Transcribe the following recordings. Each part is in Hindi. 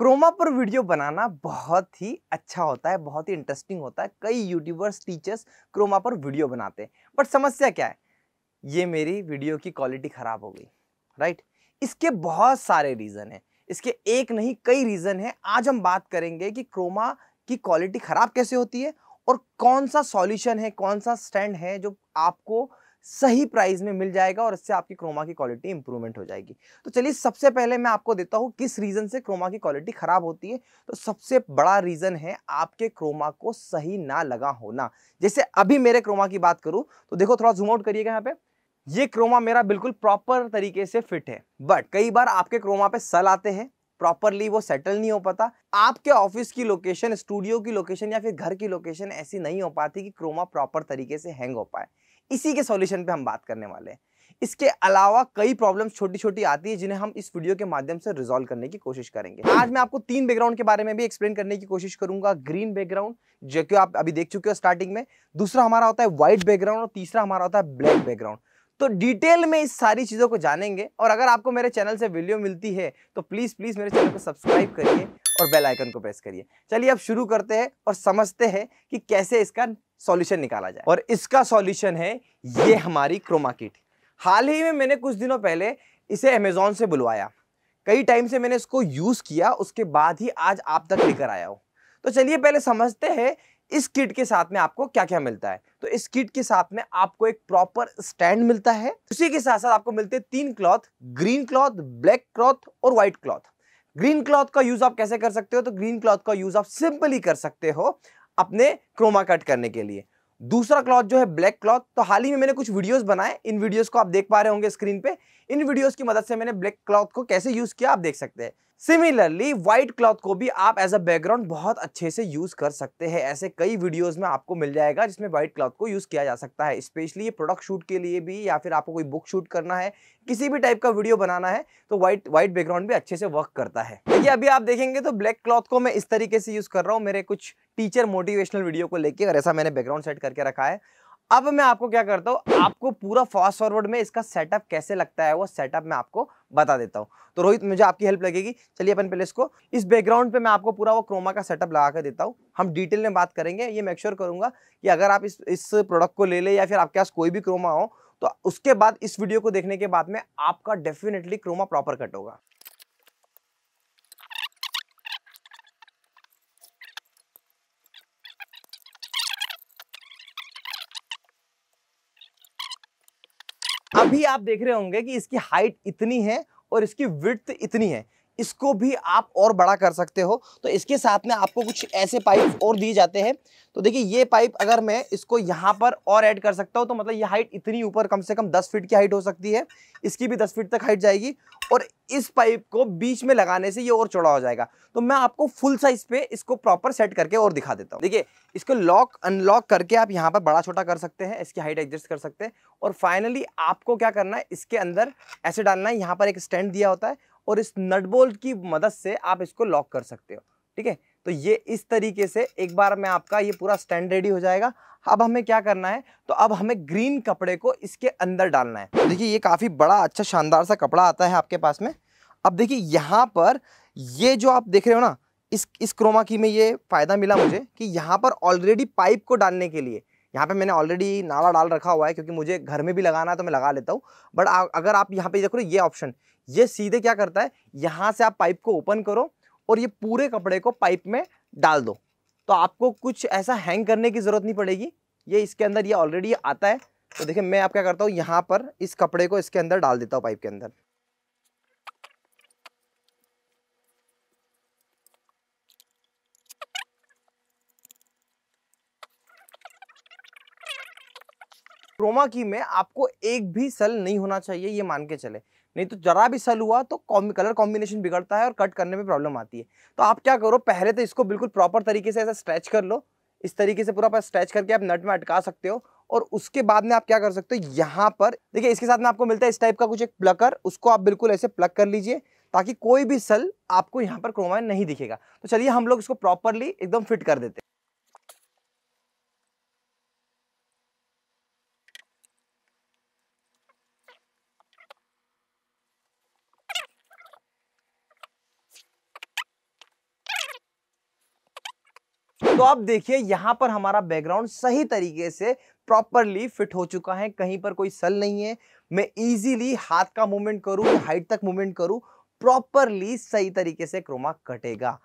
क्रोमा पर वीडियो बनाना बहुत ही अच्छा होता है बहुत ही इंटरेस्टिंग होता है कई यूट्यूबर्स टीचर्स क्रोमा पर वीडियो बनाते हैं बट समस्या क्या है ये मेरी वीडियो की क्वालिटी ख़राब हो गई राइट इसके बहुत सारे रीज़न हैं इसके एक नहीं कई रीज़न हैं आज हम बात करेंगे कि क्रोमा की क्वालिटी ख़राब कैसे होती है और कौन सा सॉल्यूशन है कौन सा स्टैंड है जो आपको सही प्राइस में मिल जाएगा और इससे आपकी क्रोमा की क्वालिटी इंप्रूवमेंट हो जाएगी तो चलिए सबसे पहले मैं आपको देता हूँ किस रीज़न से क्रोमा की क्वालिटी ख़राब होती है तो सबसे बड़ा रीज़न है आपके क्रोमा को सही ना लगा होना जैसे अभी मेरे क्रोमा की बात करूँ तो देखो थोड़ा जूम आउट करिएगा यहाँ पे ये क्रोमा मेरा बिल्कुल प्रॉपर तरीके से फिट है बट कई बार आपके क्रोमा पे सल आते हैं प्रॉपरली वो सेटल नहीं हो पाता आपके ऑफिस की लोकेशन स्टूडियो की लोकेशन या फिर घर की लोकेशन ऐसी नहीं हो पाती कि क्रोमा प्रॉपर तरीके से हैंग हो पाए इसी के सॉल्यूशन पे हम बात करने वाले हैं इसके अलावा कई प्रॉब्लम्स छोटी छोटी आती है जिन्हें हम इस वीडियो के माध्यम से रिजोल्व करने की कोशिश करेंगे आज मैं आपको तीन बैकग्राउंड के बारे में भी एक्सप्लेन करने की कोशिश करूंगा ग्रीन बैकग्राउंड जो कि आप अभी देख चुके हो स्टार्टिंग में दूसरा हमारा होता है व्हाइट बैकग्राउंड और तीसरा हमारा होता है ब्लैक बैकग्राउंड तो डिटेल में इस सारी चीज़ों को जानेंगे और अगर आपको मेरे चैनल से वीडियो मिलती है तो प्लीज़ प्लीज़ मेरे चैनल को सब्सक्राइब करिए और बेल आइकन को प्रेस करिए चलिए अब शुरू करते हैं और समझते हैं कि कैसे इसका सॉल्यूशन निकाला जाए और इसका सॉल्यूशन है ये हमारी क्रोमा किट हाल ही में मैंने कुछ दिनों पहले इसे अमेजोन से बुलवाया कई टाइम से मैंने इसको यूज़ किया उसके बाद ही आज आप तक लेकर आया हो तो चलिए पहले समझते हैं इस किट के साथ में आपको क्या क्या मिलता है तो इस किट के साथ में आपको एक प्रॉपर स्टैंड मिलता है उसी के साथ साथ आपको मिलते तीन cloth green cloth black cloth और व्हाइट क्लॉथ ग्रीन क्लॉथ का यूज आप कैसे कर सकते हो तो ग्रीन क्लॉथ का यूज आप सिंपली कर सकते हो अपने क्रोमा कट करने के लिए दूसरा क्लॉथ जो है ब्लैक क्लॉथ तो हाल ही में मैंने कुछ वीडियोस बनाए इन वीडियोस को आप देख पा रहे होंगे स्क्रीन पे इन वीडियोस की मदद से मैंने ब्लैक क्लॉथ को कैसे यूज किया आप देख सकते हैं सिमिलरली व्हाइट क्लॉथ को भी आप एज अ बैकग्राउंड बहुत अच्छे से यूज कर सकते हैं ऐसे कई वीडियोस में आपको मिल जाएगा जिसमें व्हाइट क्लॉथ को यूज किया जा सकता है स्पेशली ये प्रोडक्ट शूट के लिए भी या फिर आपको कोई बुक शूट करना है किसी भी टाइप का वीडियो बनाना है तो व्हाइट व्हाइट बैकग्राउंड भी अच्छे से वर्क करता है देखिए अभी आप देखेंगे तो ब्लैक क्लॉथ को मैं इस तरीके से यूज कर रहा हूँ मेरे कुछ टीचर मोटिवेशनल वीडियो को लेकर ऐसा मैंने बैकग्राउंड सेट करके रखा है अब मैं आपको क्या करता हूँ आपको पूरा फास्ट फॉरवर्ड में इसका सेटअप कैसे लगता है वो सेटअप मैं आपको बता देता हूँ तो रोहित मुझे आपकी हेल्प लगेगी चलिए अपन पहले इसको इस बैकग्राउंड पे मैं आपको पूरा वो क्रोमा का सेटअप लगा कर देता हूँ हम डिटेल में बात करेंगे ये मेक श्योर करूंगा कि अगर आप इस इस प्रोडक्ट को ले लें या फिर आपके पास कोई भी क्रोमा हो तो उसके बाद इस वीडियो को देखने के बाद में आपका डेफिनेटली क्रोमा प्रॉपर कट होगा अभी आप देख रहे होंगे कि इसकी हाइट इतनी है और इसकी विड्थ इतनी है इसको भी आप और बड़ा कर सकते हो तो इसके साथ में आपको कुछ ऐसे पाइप और दिए जाते हैं तो देखिए ये पाइप अगर मैं इसको यहाँ पर और ऐड कर सकता हूँ तो मतलब ये हाइट इतनी ऊपर कम से कम 10 फीट की हाइट हो सकती है इसकी भी 10 फीट तक हाइट जाएगी और इस पाइप को बीच में लगाने से ये और चौड़ा हो जाएगा तो मैं आपको फुल साइज पे इसको प्रॉपर सेट करके और दिखा देता हूँ देखिए इसको लॉक अनलॉक करके आप यहाँ पर बड़ा छोटा कर सकते हैं इसकी हाइट एडजस्ट कर सकते हैं और फाइनली आपको क्या करना है इसके अंदर ऐसे डालना है यहाँ पर एक स्टैंड दिया होता है और इस नट बोल्ट की मदद से आप इसको लॉक कर सकते हो ठीक है तो ये इस तरीके से एक बार में आपका ये पूरा स्टैंड रेडी हो जाएगा अब हमें क्या करना है तो अब हमें ग्रीन कपड़े को इसके अंदर डालना है देखिए ये काफ़ी बड़ा अच्छा शानदार सा कपड़ा आता है आपके पास में अब देखिए यहाँ पर ये जो आप देख रहे हो ना इस इस क्रोमा की में ये फ़ायदा मिला मुझे कि यहाँ पर ऑलरेडी पाइप को डालने के लिए यहाँ पे मैंने ऑलरेडी नाला डाल रखा हुआ है क्योंकि मुझे घर में भी लगाना है तो मैं लगा लेता हूँ बट अगर आप यहाँ पे देखो ये ऑप्शन ये सीधे क्या करता है यहाँ से आप पाइप को ओपन करो और ये पूरे कपड़े को पाइप में डाल दो तो आपको कुछ ऐसा हैंग करने की ज़रूरत नहीं पड़ेगी ये इसके अंदर ये ऑलरेडी आता है तो देखिए मैं आप क्या करता हूँ यहाँ पर इस कपड़े को इसके अंदर डाल देता हूँ पाइप के अंदर क्रोमा की में आपको एक भी सल नहीं होना चाहिए ये मान के चले नहीं तो जरा भी सल हुआ तो कलर कॉम्बिनेशन बिगड़ता है और कट करने में प्रॉब्लम आती है तो आप क्या करो पहले तो इसको बिल्कुल प्रॉपर तरीके से ऐसा स्ट्रेच कर लो इस तरीके से पूरा स्ट्रेच करके आप नट में अटका सकते हो और उसके बाद में आप क्या कर सकते हो यहाँ पर देखिए इसके साथ में आपको मिलता है इस टाइप का कुछ एक प्लकर उसको आप बिल्कुल ऐसे प्लग कर लीजिए ताकि कोई भी सल आपको यहाँ पर क्रोमा नहीं दिखेगा तो चलिए हम लोग इसको प्रॉपरली एकदम फिट कर देते हैं तो आप देखिए यहाँ पर हमारा बैकग्राउंड सही तरीके से प्रॉपरली फिट हो चुका है कहीं पर कोई सल नहीं है मैं इजीली हाथ का मूवमेंट करूँ हाइट तक मूवमेंट करूँ प्रॉपरली सही तरीके से क्रोमा कटेगा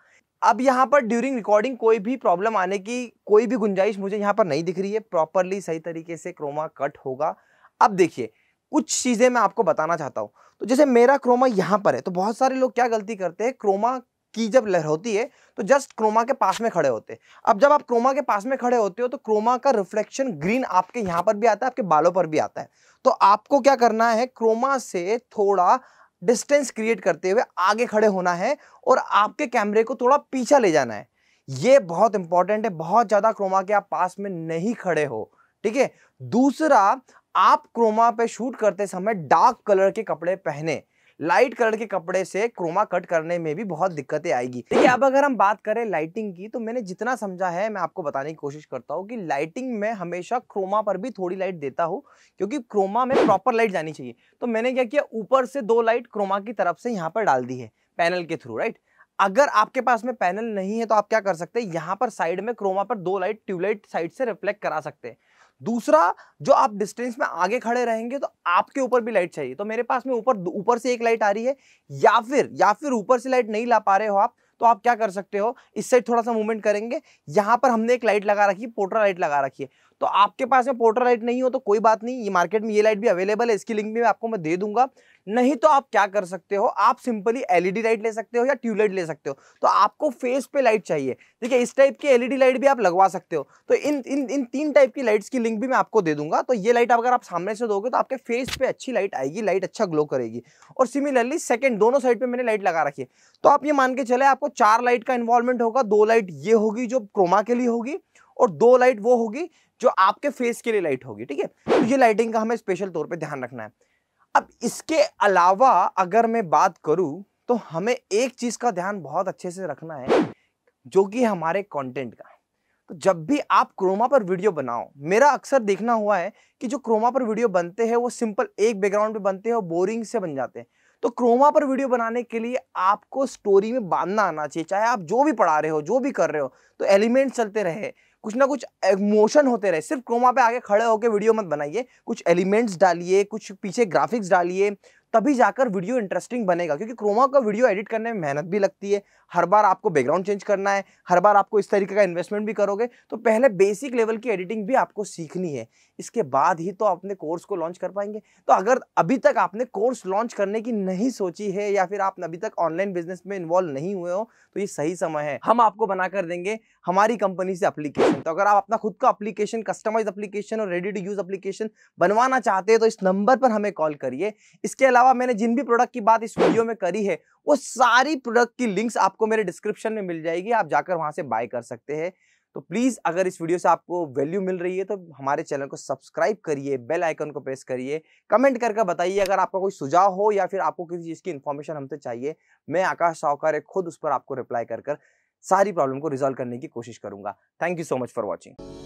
अब यहाँ पर ड्यूरिंग रिकॉर्डिंग कोई भी प्रॉब्लम आने की कोई भी गुंजाइश मुझे यहाँ पर नहीं दिख रही है प्रॉपरली सही तरीके से क्रोमा कट होगा अब देखिए कुछ चीज़ें मैं आपको बताना चाहता हूँ तो जैसे मेरा क्रोमा यहाँ पर है तो बहुत सारे लोग क्या गलती करते हैं क्रोमा की जब लहरोती है तो जस्ट क्रोमा के पास में खड़े होते हैं अब जब आप क्रोमा के पास में खड़े होते हो तो क्रोमा का रिफ्लेक्शन ग्रीन आपके यहाँ पर भी आता है आपके बालों पर भी आता है तो आपको क्या करना है क्रोमा से थोड़ा डिस्टेंस क्रिएट करते हुए आगे खड़े होना है और आपके कैमरे को थोड़ा पीछा ले जाना है ये बहुत इंपॉर्टेंट है बहुत ज़्यादा क्रोमा के आप पास में नहीं खड़े हो ठीक है दूसरा आप क्रोमा पे शूट करते समय डार्क कलर के कपड़े पहने लाइट कलर के कपड़े से क्रोमा कट करने में भी बहुत दिक्कतें आएगी देखिए अब अगर हम बात करें लाइटिंग की तो मैंने जितना समझा है मैं आपको बताने की कोशिश करता हूँ कि लाइटिंग में हमेशा क्रोमा पर भी थोड़ी लाइट देता हूँ क्योंकि क्रोमा में प्रॉपर लाइट जानी चाहिए तो मैंने क्या किया ऊपर से दो लाइट क्रोमा की तरफ से यहाँ पर डाल दी है पैनल के थ्रू राइट अगर आपके पास में पैनल नहीं है तो आप क्या कर सकते हैं यहाँ पर साइड में क्रोमा पर दो लाइट ट्यूबलाइट साइड से रिफ्लेक्ट करा सकते हैं दूसरा जो आप डिस्टेंस में आगे खड़े रहेंगे तो आपके ऊपर भी लाइट चाहिए तो मेरे पास में ऊपर ऊपर से एक लाइट आ रही है या फिर या फिर ऊपर से लाइट नहीं ला पा रहे हो आप तो आप क्या कर सकते हो इस साइड थोड़ा सा मूवमेंट करेंगे यहां पर हमने एक लाइट लगा रखी है पोर्टर लाइट लगा रखी है तो आपके पास में पोर्टर लाइट नहीं हो तो कोई बात नहीं ये मार्केट में ये लाइट भी अवेलेबल है इसकी लिंक भी मैं आपको मैं दे दूंगा नहीं तो आप क्या कर सकते हो आप सिंपली एलईडी लाइट ले सकते हो या ट्यूबलाइट ले सकते हो तो आपको फेस पे लाइट चाहिए ठीक है इस टाइप की एलईडी लाइट भी आप लगवा सकते हो तो इन इन इन तीन टाइप की लाइट्स की लिंक भी मैं आपको दे दूंगा तो ये लाइट अगर आप सामने से दोगे तो आपके फेस पे अच्छी लाइट आएगी लाइट अच्छा ग्लो करेगी और सिमिलरली सेकेंड दोनों साइड पर मैंने लाइट लगा रखी है तो आप ये मान के चले आपको चार लाइट का इन्वॉल्वमेंट होगा दो लाइट ये होगी जो क्रोमा के लिए होगी और दो लाइट वो होगी जो आपके फेस के लिए लाइट होगी ठीक है तो ये लाइटिंग का हमें स्पेशल तौर पे ध्यान रखना है अब इसके अलावा अगर मैं बात करूं तो हमें एक चीज़ का ध्यान बहुत अच्छे से रखना है जो कि हमारे कंटेंट का तो जब भी आप क्रोमा पर वीडियो बनाओ मेरा अक्सर देखना हुआ है कि जो क्रोमा पर वीडियो बनते हैं वो सिंपल एक बैकग्राउंड पे बनते हैं और बोरिंग से बन जाते हैं तो क्रोमा पर वीडियो बनाने के लिए आपको स्टोरी में बांधना आना चाहिए चाहे आप जो भी पढ़ा रहे हो जो भी कर रहे हो तो एलिमेंट चलते रहे कुछ ना कुछ मोशन होते रहे सिर्फ क्रोमा पे आगे खड़े होकर वीडियो मत बनाइए कुछ एलिमेंट्स डालिए कुछ पीछे ग्राफिक्स डालिए तभी जाकर वीडियो इंटरेस्टिंग बनेगा क्योंकि क्रोमा का वीडियो एडिट करने में मेहनत भी लगती है हर बार आपको बैकग्राउंड चेंज करना है हर बार आपको इस तरीके का इन्वेस्टमेंट भी करोगे तो पहले बेसिक लेवल की एडिटिंग भी आपको सीखनी है इसके बाद ही तो अपने कोर्स को लॉन्च कर पाएंगे तो अगर अभी तक आपने कोर्स लॉन्च करने की नहीं सोची है या फिर आप अभी तक ऑनलाइन बिजनेस में इन्वॉल्व नहीं हुए हो तो ये सही समय है हम आपको बनाकर देंगे हमारी कंपनी से अप्लीकेशन तो अगर आप अपना खुद का अप्लीकेशन कस्टमाइज अप्लीकेशन और रेडी टू यूज अप्लीकेशन बनवाना चाहते हैं तो इस नंबर पर हमें कॉल करिए इसके अलावा अलावा मैंने जिन भी प्रोडक्ट की बात इस वीडियो में करी है वो सारी प्रोडक्ट की लिंक्स आपको मेरे डिस्क्रिप्शन में मिल जाएगी आप जाकर वहां से बाय कर सकते हैं तो प्लीज़ अगर इस वीडियो से आपको वैल्यू मिल रही है तो हमारे चैनल को सब्सक्राइब करिए बेल आइकन को प्रेस करिए कमेंट करके बताइए अगर आपका कोई सुझाव हो या फिर आपको किसी चीज़ की इन्फॉर्मेशन हमसे चाहिए मैं आकाश साहूकार खुद उस पर आपको रिप्लाई कर सारी प्रॉब्लम को रिजोल्व करने की कोशिश करूंगा thank you so much for watching